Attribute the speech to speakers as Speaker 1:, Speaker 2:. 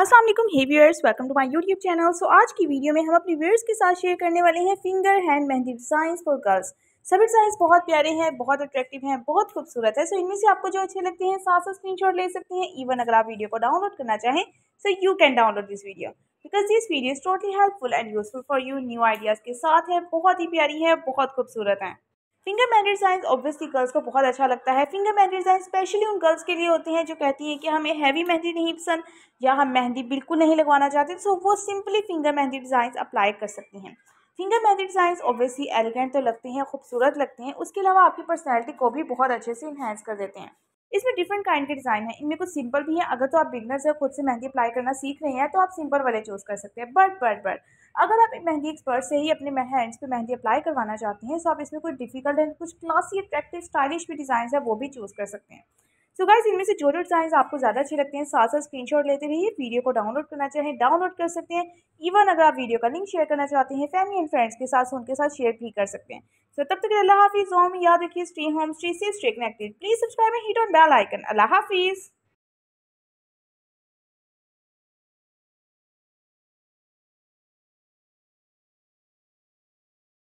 Speaker 1: Aslam hey viewers welcome to my YouTube channel so आज की video में हम अपने व्यूअर्स के साथ शेयर करने वाले हैं finger hand mehndi design for girls सभी डिजाइन बहुत प्यारे हैं बहुत अट्रैक्टिव हैं बहुत खूबसूरत है सो so, इनमें से आपको जो अच्छे लगते हैं साथ साथ स्क्रीनशॉट ले सकते हैं इवन अगर आप वीडियो को डाउनलोड करना चाहें so you can download this video because this video is totally helpful and useful for you new ideas के साथ है बहुत ही प्यारी है बहुत खूबसूरत है finger man design obviously girls को बहुत अच्छा लगता है फिंगर मैन डिज़ाइन स्पेशली उन गर्ल्स के लिए होते हैं जो कहती है कि हमें हैवी मेहंदी नहीं पसंद या हम मेहंदी बिल्कुल नहीं लगवाना चाहते सो वो simply finger mehndi design apply कर सकती हैं finger mehndi design obviously elegant तो लगते हैं खूबसूरत लगते हैं उसके अलावा आपकी पर्सनैलिटी को भी बहुत अच्छे से इन्हेंस कर देते हैं इसमें डिफरेंट काइंड के डिज़ाइन है इनमें कुछ सिंपल भी हैं अगर तो आप बिगनर्स है खुद से मेहंदी अप्लाई करना सीख रहे हैं तो आप सिंपल वाले चूज़ कर सकते हैं बट बट बट अगर आप मेहंदी एक्सपर्ट से ही अपने हैंड्स पे मेहंदी अप्लाई करवाना चाहते हैं सो तो आप इसमें कुछ डिफिकल्ट है कुछ क्लासी अट्रैक्टिव स्टाइलिश भी डिज़ाइन है वो भी चूज़ कर सकते हैं सो so गाइज इनमें से जो जो डिज़ाइन आपको ज़्यादा अच्छे लगते हैं साथ साथ स्क्रीनशॉट लेते रहिए वीडियो को डाउनलोड करना चाहें डाउनलोड कर सकते हैं इवन अगर आप वीडियो का लिंक शेयर करना चाहते हैं फैमिली एंड फ्रेंड्स के साथ उनके साथ शेयर भी कर सकते हैं सो तब तक अल्लाह हाफिज़ होम याद रखिए स्ट्री होम स्ट्री से स्ट्री connected please subscribe and hit on bell icon अल्लाह हाफिज़